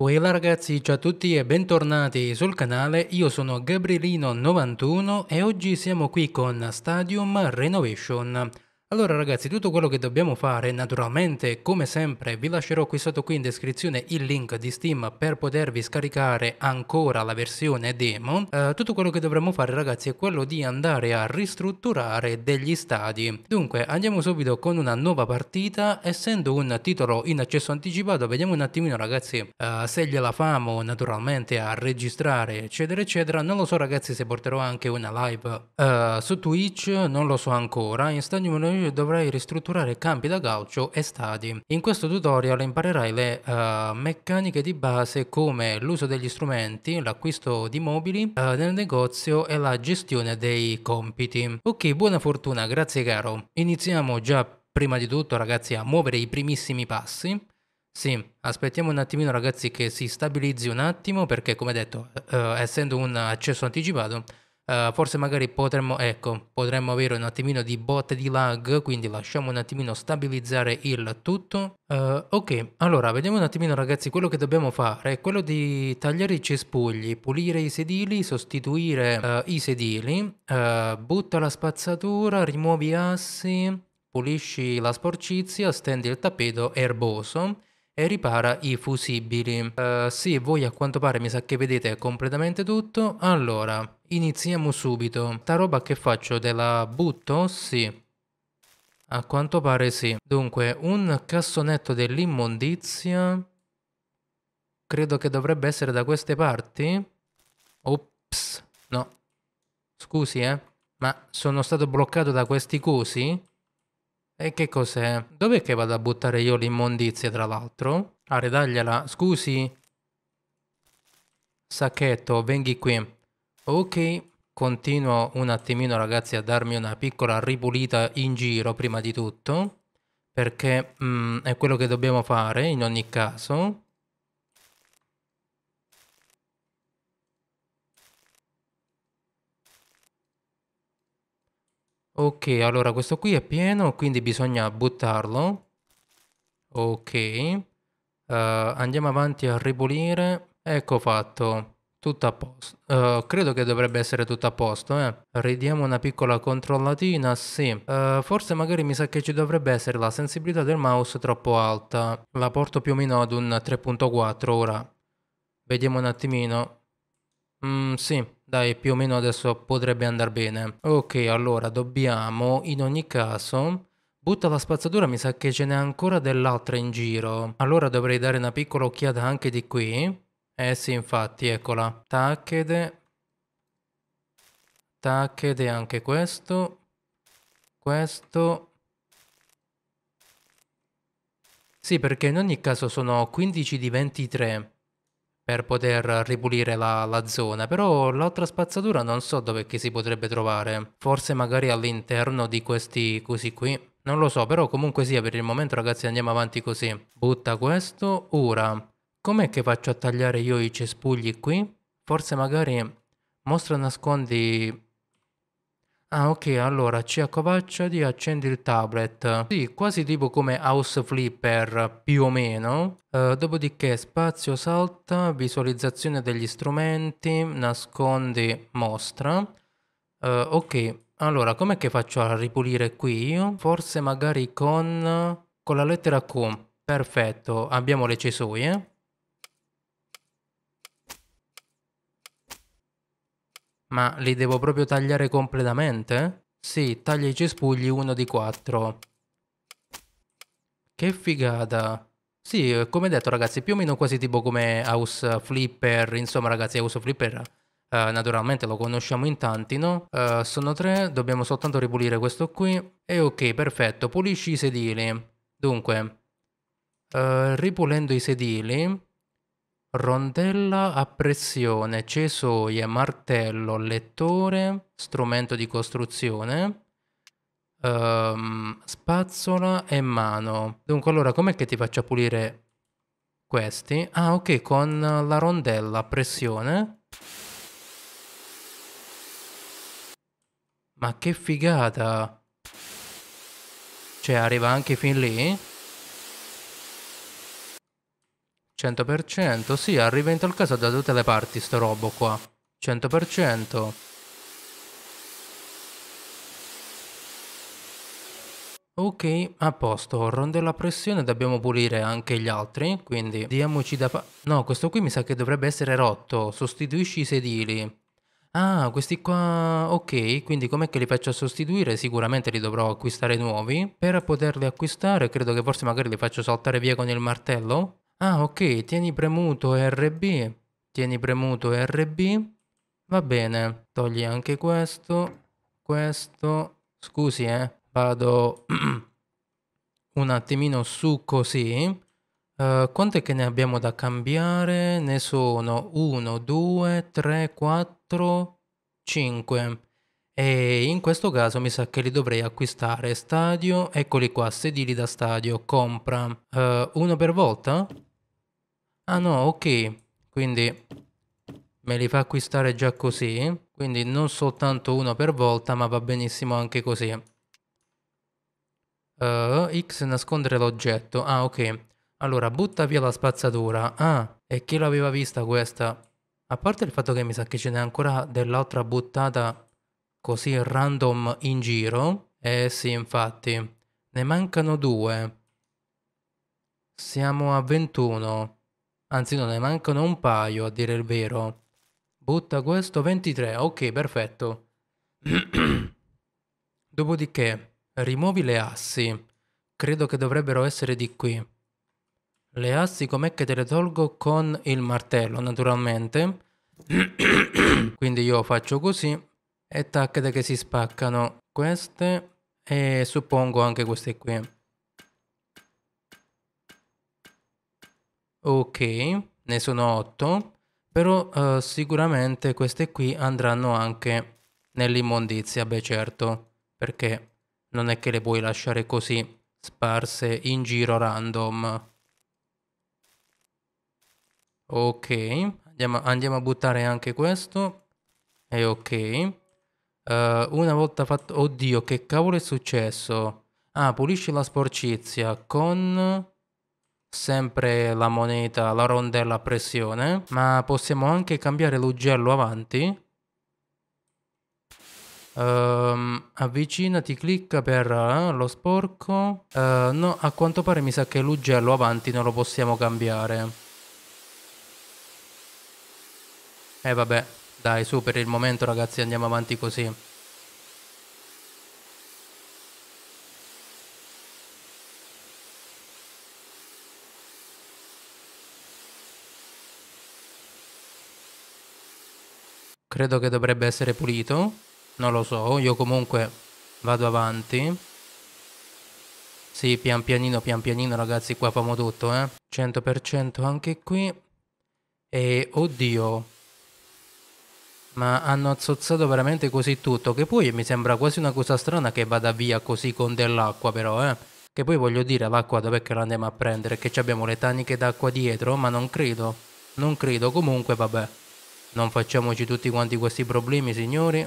Uela ragazzi, ciao a tutti e bentornati sul canale, io sono Gabrielino91 e oggi siamo qui con Stadium Renovation. Allora ragazzi, tutto quello che dobbiamo fare, naturalmente, come sempre, vi lascerò qui sotto qui in descrizione il link di Steam per potervi scaricare ancora la versione demo. Uh, tutto quello che dovremmo fare ragazzi è quello di andare a ristrutturare degli stadi. Dunque, andiamo subito con una nuova partita, essendo un titolo in accesso anticipato, vediamo un attimino ragazzi uh, se gliela famo naturalmente a registrare eccetera eccetera. Non lo so ragazzi se porterò anche una live uh, su Twitch, non lo so ancora, in stagno io dovrei ristrutturare campi da calcio e stadi. In questo tutorial imparerai le uh, meccaniche di base come l'uso degli strumenti, l'acquisto di mobili uh, eh, nel negozio e la gestione dei compiti. Ok, buona fortuna, grazie caro. Iniziamo già prima di tutto ragazzi a muovere i primissimi passi. Sì, aspettiamo un attimino ragazzi che si stabilizzi un attimo perché come detto, uh, essendo un accesso anticipato, eh, forse magari potremmo, ecco, potremmo avere un attimino di botte di lag, quindi lasciamo un attimino stabilizzare il tutto. Uh, ok, allora vediamo un attimino ragazzi, quello che dobbiamo fare è quello di tagliare i cespugli, pulire i sedili, sostituire uh, i sedili, butta la spazzatura, rimuovi assi, pulisci la sporcizia, stendi il tappeto erboso e ripara i fusibili. Uh, sì, voi a quanto pare mi sa che vedete completamente tutto. Allora, iniziamo subito. Sta roba che faccio? Te la butto? Sì. A quanto pare sì. Dunque, un cassonetto dell'immondizia... Credo che dovrebbe essere da queste parti. Ops, no. Scusi, eh. Ma sono stato bloccato da questi cosi? E che cos'è? Dov'è che vado a buttare io l'immondizia, tra l'altro? A redagliela. Scusi. Sacchetto, venghi qui. Ok. Continuo un attimino, ragazzi, a darmi una piccola ripulita in giro, prima di tutto. Perché mm, è quello che dobbiamo fare, in ogni caso. Ok, allora questo qui è pieno, quindi bisogna buttarlo. Ok. Uh, andiamo avanti a ripulire. Ecco fatto. Tutto a posto. Uh, credo che dovrebbe essere tutto a posto, eh. Ridiamo una piccola controllatina, sì. Uh, forse magari mi sa che ci dovrebbe essere la sensibilità del mouse troppo alta. La porto più o meno ad un 3.4 ora. Vediamo un attimino. Mmm, sì, dai, più o meno adesso potrebbe andare bene. Ok, allora dobbiamo in ogni caso... Butta la spazzatura, mi sa che ce n'è ancora dell'altra in giro. Allora dovrei dare una piccola occhiata anche di qui. Eh sì, infatti, eccola. Tacchede. Tacchede anche questo. Questo. Sì, perché in ogni caso sono 15 di 23 per poter ripulire la, la, zona, però l'altra spazzatura non so dove si potrebbe trovare, forse magari all'interno di questi così qui. Non lo so, però comunque sia per il momento ragazzi andiamo avanti così. Butta questo, ora. Com'è che faccio a tagliare io i cespugli qui? Forse magari mostra nascondi Ah ok, allora ci accovaccia di accendi il tablet. Sì, quasi tipo come House Flipper, più o meno. Eh, dopodiché spazio salta, visualizzazione degli strumenti, nascondi, mostra. Eh, ok, allora com'è che faccio a ripulire qui Forse magari con, con la lettera Q. Perfetto, abbiamo le cesoie. Ma li devo proprio tagliare completamente? Sì, taglia i cespugli uno di quattro. Che figata. Sì, eh, come detto ragazzi, più o meno quasi tipo come House Flipper, insomma ragazzi House Flipper Uh, naturalmente lo conosciamo in tanti, no? Uh, sono tre, dobbiamo soltanto ripulire questo qui. E ok, perfetto, pulisci i sedili. Dunque, uh, ripulendo i sedili, Rondella a pressione, cesoie, martello, lettore, strumento di costruzione, ehm, spazzola e mano. Dunque, allora, com'è che ti faccio pulire questi? Ah, ok, con la rondella a pressione. Ma che figata! Cioè, arriva anche fin lì? 100%, sì, arriva in tal caso da tutte le parti sto robo qua. 100%. Ok, a posto, ronde la pressione, dobbiamo pulire anche gli altri, quindi diamoci da... no, questo qui mi sa che dovrebbe essere rotto, sostituisci i sedili. Ah, questi qua... ok, quindi com'è che li faccio sostituire? Sicuramente li dovrò acquistare nuovi. Per poterli acquistare credo che forse magari li faccio saltare via con il martello. Ah, ok, tieni premuto RB, tieni premuto RB, va bene, togli anche questo, questo, scusi eh, vado un attimino su così, Uh, quante che ne abbiamo da cambiare? Ne sono 1, 2, 3, 4, 5. E in questo caso mi sa che li dovrei acquistare. Stadio, eccoli qua, sedili da stadio, compra. Uh, uno per volta? Ah no, ok. Quindi me li fa acquistare già così. Quindi non soltanto uno per volta, ma va benissimo anche così. Uh, X nascondere l'oggetto. Ah, ok. Allora, butta via la spazzatura. Ah, e chi l'aveva vista questa? A parte il fatto che mi sa che ce n'è ancora dell'altra buttata così random in giro. Eh sì, infatti. Ne mancano due. Siamo a 21. Anzi, no, ne mancano un paio, a dire il vero. Butta questo 23, ok, perfetto. Dopodiché, rimuovi le assi. Credo che dovrebbero essere di qui. Le assi com'è che te le tolgo con il martello, naturalmente. Quindi io faccio così e tacchete che si spaccano queste e suppongo anche queste qui. Ok, ne sono 8, però eh, sicuramente queste qui andranno anche nell'immondizia, beh certo, perché non è che le puoi lasciare così sparse in giro random. Ok, andiamo, andiamo a buttare anche questo. E ok. Uh, una volta fatto... Oddio, che cavolo è successo? Ah, pulisci la sporcizia con sempre la moneta, la rondella a pressione, ma possiamo anche cambiare l'ugello avanti. Um, avvicinati, clicca per uh, lo sporco. Uh, no, a quanto pare mi sa che l'ugello avanti non lo possiamo cambiare. E eh, vabbè, dai, su, per il momento ragazzi andiamo avanti così. credo che dovrebbe essere pulito, non lo so, io comunque vado avanti. Sì, pian pianino, pian pianino ragazzi, qua famo tutto, eh. 100% anche qui. E oddio. Ma hanno azzozzato veramente così tutto, che poi mi sembra quasi una cosa strana che vada via così con dell'acqua però, eh. Che poi voglio dire, l'acqua dov'è che la andiamo a prendere? Che abbiamo le taniche d'acqua dietro? Ma non credo. Non credo, comunque vabbè. Non facciamoci tutti quanti questi problemi, signori.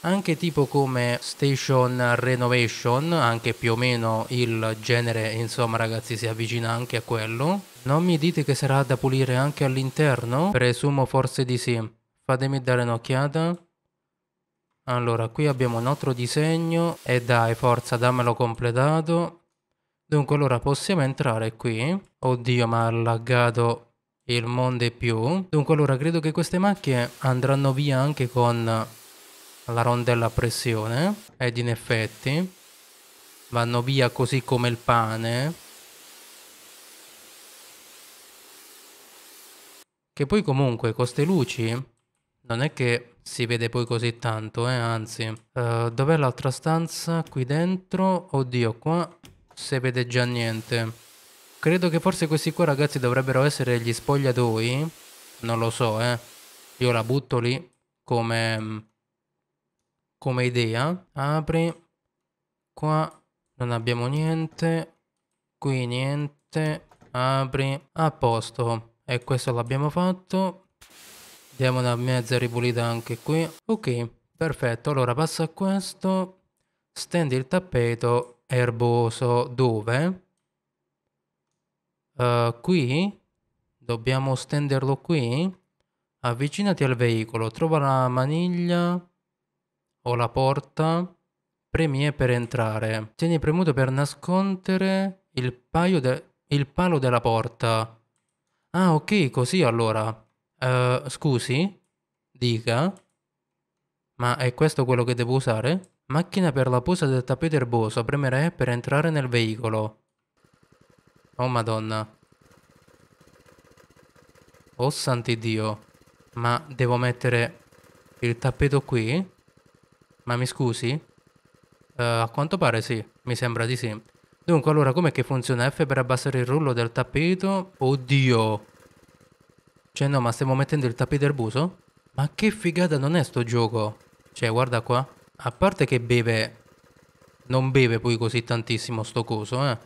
Anche tipo come Station Renovation, anche più o meno il genere, insomma ragazzi, si avvicina anche a quello. Non mi dite che sarà da pulire anche all'interno? Presumo forse di sì. Fatemi dare un'occhiata. Allora, qui abbiamo un altro disegno. E dai, forza, dammelo completato. Dunque, allora, possiamo entrare qui. Oddio, ma ha laggato il mondo è più. Dunque allora credo che queste macchie andranno via anche con la rondella a pressione ed in effetti vanno via così come il pane. Che poi comunque con queste luci non è che si vede poi così tanto, eh, anzi. Uh, Dov'è l'altra stanza? Qui dentro? Oddio, qua si vede già niente. Credo che forse questi qua ragazzi dovrebbero essere gli spogliatoi. Non lo so, eh. Io la butto lì come, mm, come idea. Apri. Qua non abbiamo niente. Qui niente. Apri. A posto. E questo l'abbiamo fatto. Diamo una mezza ripulita anche qui. Ok, perfetto. Allora passa a questo. Stendi il tappeto erboso dove? uh, qui, dobbiamo stenderlo qui, avvicinati al veicolo, trova la maniglia o la porta, premi E per entrare, tieni premuto per nascondere il, de il palo della porta. Ah ok, così allora. Uh, scusi, dica, ma è questo quello che devo usare? Macchina per la posa del tappeto erboso, premere per entrare nel veicolo. Oh madonna. Oh santidio. Ma devo mettere il tappeto qui? Ma mi scusi? Uh, a quanto pare sì, mi sembra di sì. Dunque, allora, com'è che funziona F per abbassare il rullo del tappeto? Oddio! Cioè, no, ma stiamo mettendo il tappeto al Ma che figata non è sto gioco! Cioè, guarda qua. A parte che beve... Non beve poi così tantissimo sto coso, eh.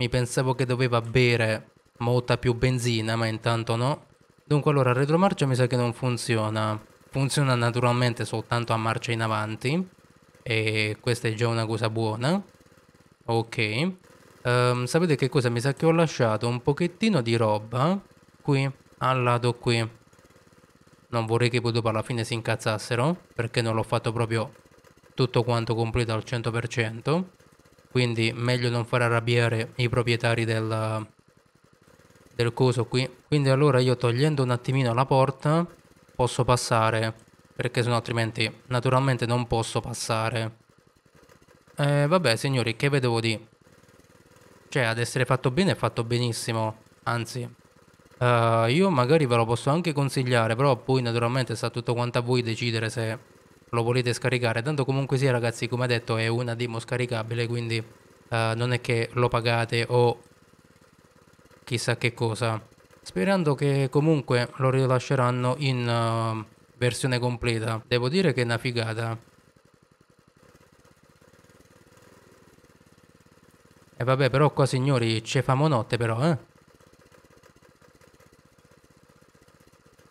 Mi pensavo che doveva bere molta più benzina, ma intanto no. Dunque allora, il retromarcia mi sa che non funziona. Funziona naturalmente soltanto a marcia in avanti. E questa è già una cosa buona. Ok. Um, sapete che cosa? Mi sa che ho lasciato un pochettino di roba qui, al lato qui. Non vorrei che poi dopo alla fine si incazzassero, perché non l'ho fatto proprio tutto quanto completo al 100% quindi meglio non far arrabbiare i proprietari del, del coso qui. Quindi allora io togliendo un attimino la porta posso passare, perché sennò altrimenti naturalmente non posso passare. Eh, vabbè signori, che vedevo di... Cioè, ad essere fatto bene è fatto benissimo, anzi... Eh, io magari ve lo posso anche consigliare, però poi naturalmente sta tutto quanto a voi decidere se lo volete scaricare tanto comunque sia ragazzi come detto è una demo scaricabile quindi uh, non è che lo pagate o chissà che cosa sperando che comunque lo rilasceranno in uh, versione completa devo dire che è una figata e vabbè però qua signori ci famo notte però eh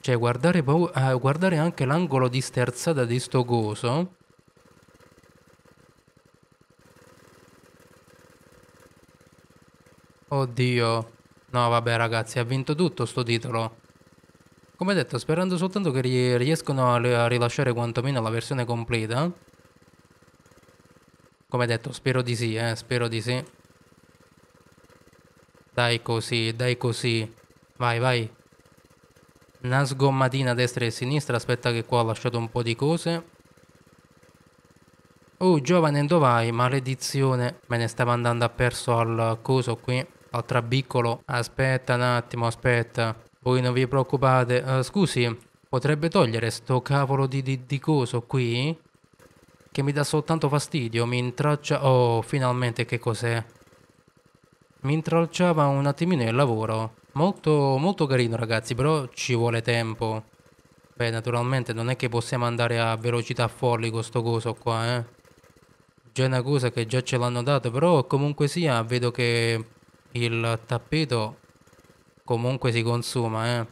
Cioè guardare, eh, guardare anche l'angolo di sterzata di sto coso Oddio No vabbè ragazzi ha vinto tutto sto titolo Come detto sperando soltanto che riescono a rilasciare quantomeno la versione completa Come detto spero di sì eh spero di sì Dai così dai così Vai vai una sgommatina a destra e a sinistra, aspetta che qua ho lasciato un po' di cose. Oh, giovane dov'hai? Maledizione, me ne stavo andando perso al coso qui, al trabiccolo. Aspetta un attimo, aspetta. Voi non vi preoccupate. Uh, scusi, potrebbe togliere sto cavolo di, di, di coso qui? Che mi dà soltanto fastidio, mi intraccia... Oh, finalmente che cos'è? Mi intralciava un attimino il lavoro. Molto, molto carino ragazzi, però ci vuole tempo. Beh, naturalmente non è che possiamo andare a velocità folli con sto coso qua, eh. Già è una cosa che già ce l'hanno dato, però comunque sia, vedo che il tappeto comunque si consuma, eh.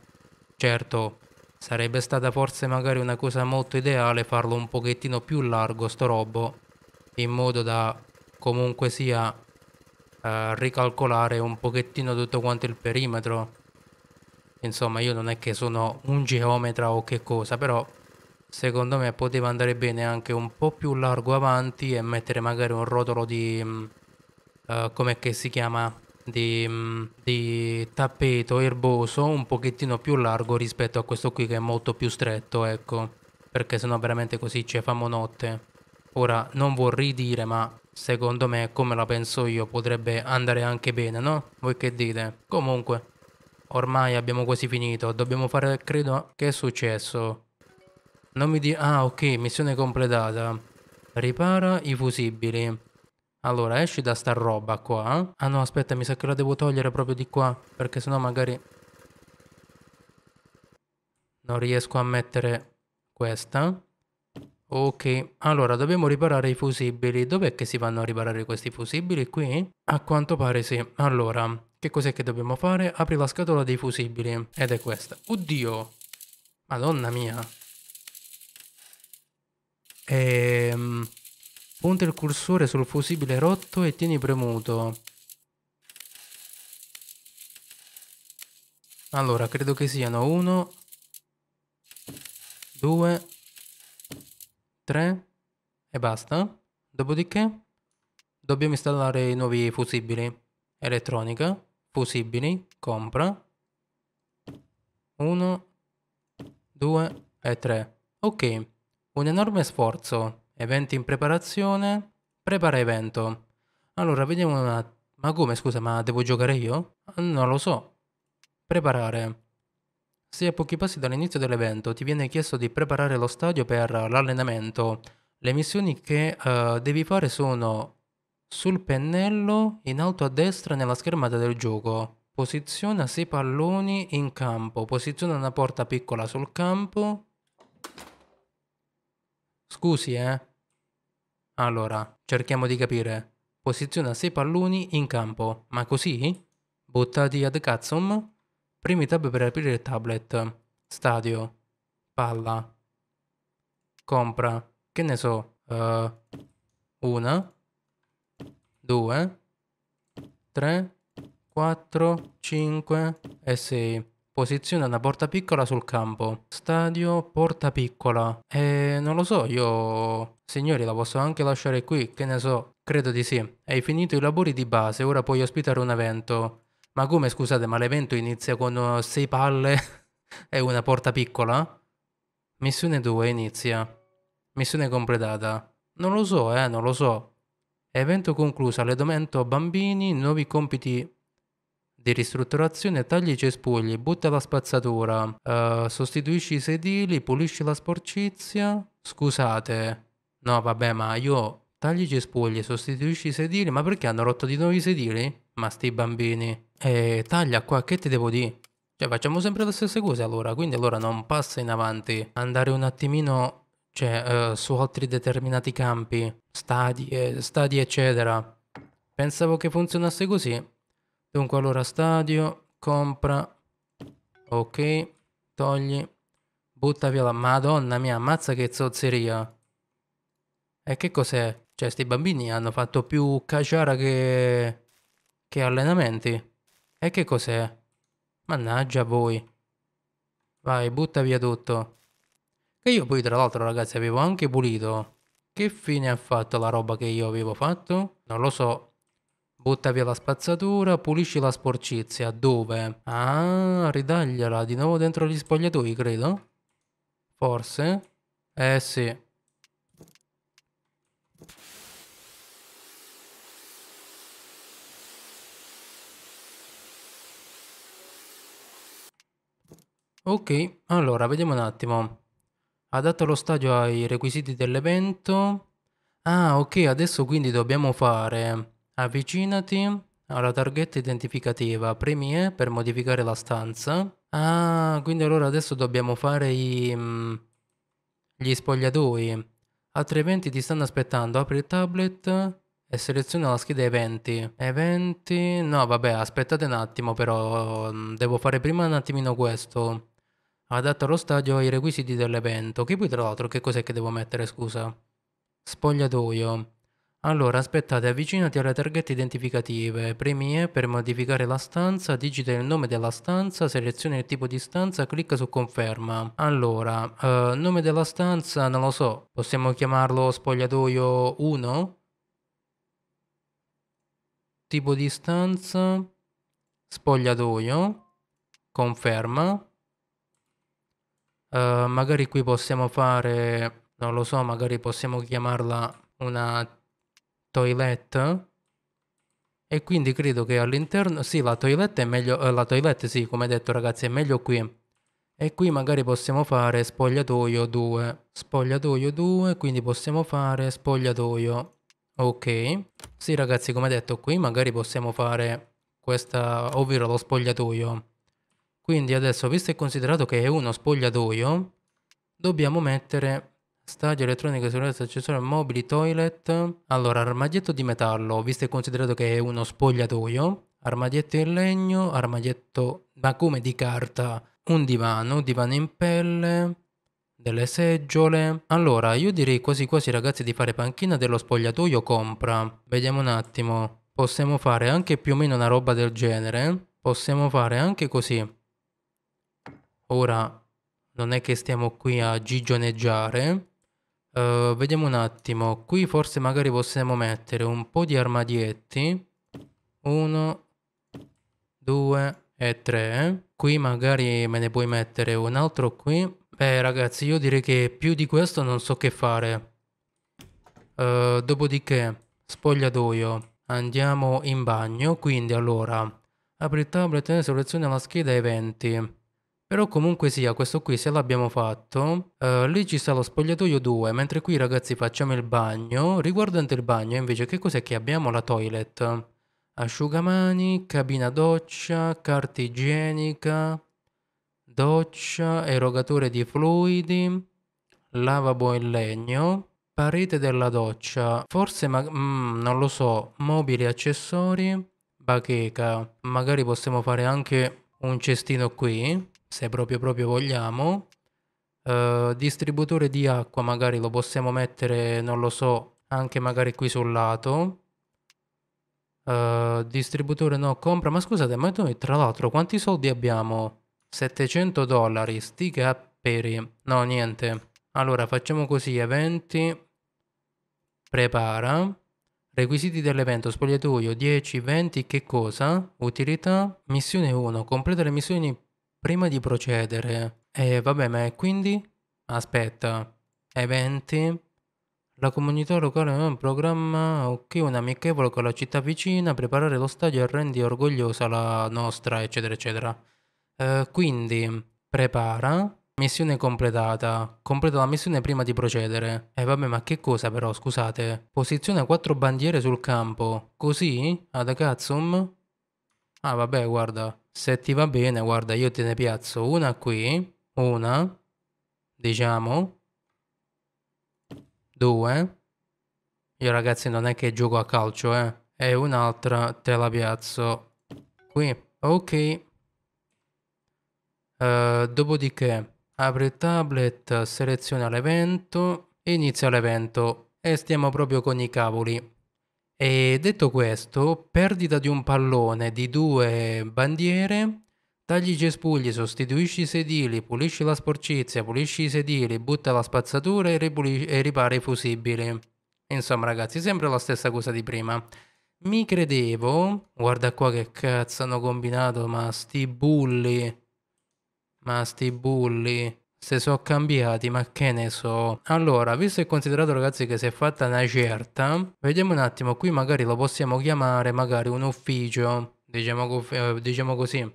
Certo, sarebbe stata forse magari una cosa molto ideale farlo un pochettino più largo sto robo, in modo da comunque sia eh, ricalcolare un pochettino tutto quanto il perimetro. Insomma, io non è che sono un geometra o che cosa, però secondo me poteva andare bene anche un po' più largo avanti e mettere magari un rotolo di... uh, mm, eh, come che si chiama? Di, mm, di tappeto erboso un pochettino più largo rispetto a questo qui che è molto più stretto, ecco. Perché sennò veramente così ci cioè, fa notte. Ora non vorrei dire, ma secondo me, come la penso io, potrebbe andare anche bene, no? Voi che dite? Comunque, ormai abbiamo quasi finito, dobbiamo fare, credo, che è successo? Non mi di... Ah, ok, missione completata. Ripara i fusibili. Allora, esci da sta roba qua. Ah no, aspetta, mi sa che la devo togliere proprio di qua, perché sennò magari... Non riesco a mettere questa. Ok, allora dobbiamo riparare i fusibili. Dov'è che si vanno a riparare questi fusibili qui? A quanto pare sì. Allora, che cos'è che dobbiamo fare? Apri la scatola dei fusibili. Ed è questa. Oddio! Madonna mia! Ehm... Punta il cursore sul fusibile rotto e tieni premuto. Allora, credo che siano 1, 2, 3 e basta. Dopodiché dobbiamo installare i nuovi fusibili. Elettronica, fusibili, compra. 1, 2 e 3. Ok, un enorme sforzo. Eventi in preparazione. Prepara evento. Allora, vediamo un attimo. Ma come, scusa, ma devo giocare io? Non lo so. Preparare. Se a pochi passi dall'inizio dell'evento ti viene chiesto di preparare lo stadio per l'allenamento, le missioni che uh, devi fare sono sul pennello in alto a destra nella schermata del gioco. Posiziona 6 palloni in campo, posiziona una porta piccola sul campo. Scusi, eh. Allora, cerchiamo di capire. Posiziona 6 palloni in campo, ma così? Buttati ad cazzo? primi tab per aprire il tablet. Stadio. Palla. Compra. Che ne so. Uh, una. Due. Tre. Quattro. Cinque. E sei. Posiziona una porta piccola sul campo. Stadio, porta piccola. E non lo so, io... Signori, la posso anche lasciare qui, che ne so. Credo di sì. Hai finito i lavori di base, ora puoi ospitare un evento. Ma come scusate, ma l'evento inizia con uh, sei palle e una porta piccola? Missione 2 inizia. Missione completata. Non lo so, eh, non lo so. Evento concluso, allevamento bambini, nuovi compiti di ristrutturazione, tagli i cespugli, butta la spazzatura, uh, sostituisci i sedili, pulisci la sporcizia. Scusate. No, vabbè, ma io tagli i cespugli, sostituisci i sedili, ma perché hanno rotto di nuovo i sedili? Ma sti bambini. Eh, taglia qua, che ti devo dire? Cioè, facciamo sempre le stesse cose allora, quindi allora non passa in avanti. Andare un attimino, cioè, eh, su altri determinati campi, stadi, eh, stadi, eccetera. Pensavo che funzionasse così. Dunque, allora, stadio, compra, ok, togli, butta via la... Madonna mia, ammazza che zozzeria. E che cos'è? Cioè, sti bambini hanno fatto più caciara che... Che allenamenti? E che cos'è? Mannaggia voi. Vai, butta via tutto. Che io poi tra l'altro ragazzi avevo anche pulito. Che fine ha fatto la roba che io avevo fatto? Non lo so. Butta via la spazzatura, pulisci la sporcizia. Dove? Ah, ridagliala di nuovo dentro gli spogliatoi, credo. Forse? Eh sì. Ok, allora vediamo un attimo. Adatta lo stadio ai requisiti dell'evento. Ah, ok, adesso quindi dobbiamo fare avvicinati alla targhetta identificativa, premi E eh, per modificare la stanza. Ah, quindi allora adesso dobbiamo fare i, mm, gli spogliatoi. Altri eventi ti stanno aspettando, apri il tablet e seleziona la scheda eventi. Eventi... No, vabbè, aspettate un attimo però, mm, devo fare prima un attimino questo. Adatta allo stadio ai requisiti dell'evento. Che poi tra l'altro che cos'è che devo mettere, scusa? Spogliatoio. Allora, aspettate, avvicinati alle targhette identificative, premi E per modificare la stanza, digita il nome della stanza, seleziona il tipo di stanza, clicca su conferma. Allora, eh, nome della stanza, non lo so, possiamo chiamarlo spogliatoio 1? Tipo di stanza, spogliatoio, conferma. Ehm, magari qui possiamo fare, non lo so, magari possiamo chiamarla una toilette. E quindi credo che all'interno, sì, la toilette è meglio, eh, la toilette sì, come detto ragazzi, è meglio qui. E qui magari possiamo fare spogliatoio 2, spogliatoio 2, quindi possiamo fare spogliatoio. Ok, sì ragazzi, come detto qui magari possiamo fare questa, ovvero lo spogliatoio. Quindi adesso, visto e considerato che è uno spogliatoio, dobbiamo mettere stadio elettronico, sicurezza, accessorio, mobili, toilet. Allora, armadietto di metallo, visto e considerato che è uno spogliatoio, armadietto in legno, armadietto, ma come di carta, un divano, divano in pelle, delle seggiole. Allora, io direi quasi quasi ragazzi di fare panchina dello spogliatoio compra. Vediamo un attimo. Possiamo fare anche più o meno una roba del genere. Possiamo fare anche così. Ora non è che stiamo qui a gigioneggiare. Uh, vediamo un attimo, qui forse magari possiamo mettere un po' di armadietti. Uno, due e tre. Qui magari me ne puoi mettere un altro qui. Beh ragazzi, io direi che più di questo non so che fare. Uh, dopodiché, spogliatoio. Andiamo in bagno, quindi allora... Apri il tablet e seleziona la scheda eventi. Però comunque sia, questo qui se l'abbiamo fatto, eh, lì ci sta lo spogliatoio 2, mentre qui ragazzi facciamo il bagno. Riguardante il bagno invece che cos'è che abbiamo? La toilet. Asciugamani, cabina doccia, carta igienica, doccia, erogatore di fluidi, lavabo in legno, parete della doccia, forse ma- mm, non lo so, mobili e accessori, bacheca, magari possiamo fare anche un cestino qui se proprio proprio vogliamo. Uh, distributore di acqua magari lo possiamo mettere, non lo so, anche magari qui sul lato. Uh, distributore no, compra. Ma scusate, ma noi tra l'altro quanti soldi abbiamo? 700 dollari, sti capperi. No, niente. Allora, facciamo così, eventi, prepara. Requisiti dell'evento, spogliatoio 10, 20, che cosa? Utilità, missione 1, completa le missioni prima di procedere, E eh, vabbè, ma è quindi? Aspetta, eventi? La comunità locale ha un programma ok, un amichevole con la città vicina, preparare lo stadio e rendi orgogliosa la nostra, eccetera, eccetera. Eh, quindi, prepara, Missione completata. Completa la missione prima di procedere. E eh, vabbè, ma che cosa però, scusate? Posiziona quattro bandiere sul campo. Così? Ad Akatsum? ah vabbè guarda, se ti va bene, guarda, io te ne piazzo una qui, una, diciamo, due, io ragazzi non è che gioco a calcio, eh, e un'altra te la piazzo qui, ok. Uh, dopodiché apri il tablet, seleziona l'evento, inizia l'evento e stiamo proprio con i cavoli. E detto questo, perdita di un pallone, di due bandiere, tagli i cespugli, sostituisci i sedili, pulisci la sporcizia, pulisci i sedili, butta la spazzatura e, ripulis- e ripara i fusibili. Insomma ragazzi, sempre la stessa cosa di prima. Mi credevo, guarda qua che cazzo hanno combinato, ma sti bulli, ma sti bulli se sono cambiati, ma che ne so. Allora, visto e considerato ragazzi che si è fatta una certa, vediamo un attimo, qui magari lo possiamo chiamare magari un ufficio, diciamo, eh, diciamo così.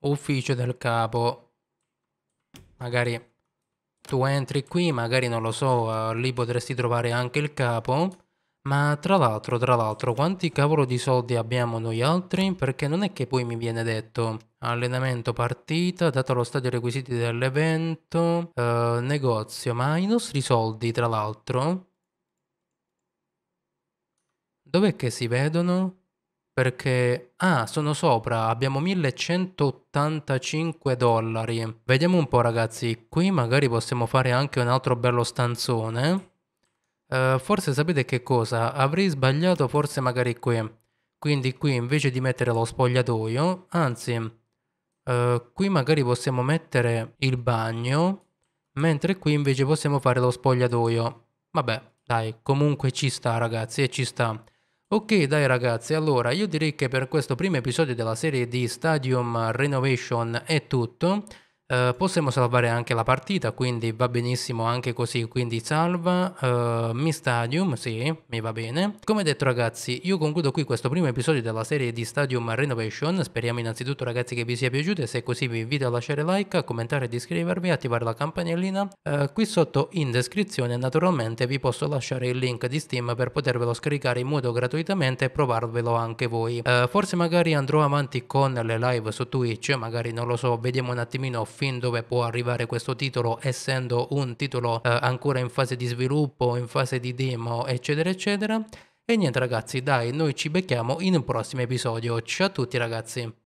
Ufficio del capo. Magari tu entri qui, magari non lo so, eh, lì potresti trovare anche il capo ma tra l'altro, tra l'altro, quanti cavolo di soldi abbiamo noi altri? Perché non è che poi mi viene detto allenamento partita, dato lo stadio requisiti dell'evento, eh, negozio, ma i nostri soldi, tra l'altro, dov'è che si vedono? Perché, ah, sono sopra, abbiamo 1185 dollari. Vediamo un po' ragazzi, qui magari possiamo fare anche un altro bello stanzone. Eh, forse sapete che cosa? Avrei sbagliato forse magari qui. Quindi qui invece di mettere lo spogliatoio, anzi, uh, qui magari possiamo mettere il bagno, mentre qui invece possiamo fare lo spogliatoio. Vabbè, dai, comunque ci sta ragazzi e ci sta. Ok dai ragazzi, allora io direi che per questo primo episodio della serie di Stadium Renovation è tutto. Uh, possiamo salvare anche la partita, quindi va benissimo anche così, quindi salva, uh, mi stadium, sì, mi va bene. Come detto ragazzi, io concludo qui questo primo episodio della serie di Stadium Renovation, speriamo innanzitutto ragazzi che vi sia piaciuto e se è così vi invito a lasciare like, a commentare, e iscrivervi, attivare la campanellina. Uh, qui sotto in descrizione naturalmente vi posso lasciare il link di Steam per potervelo scaricare in modo gratuitamente e provarvelo anche voi. forse magari andrò avanti con le live su Twitch, magari non lo so, vediamo un attimino fin dove può arrivare questo titolo essendo un titolo eh, ancora in fase di sviluppo, in fase di demo eccetera eccetera. E niente ragazzi, dai, noi ci becchiamo in un prossimo episodio. Ciao a tutti ragazzi!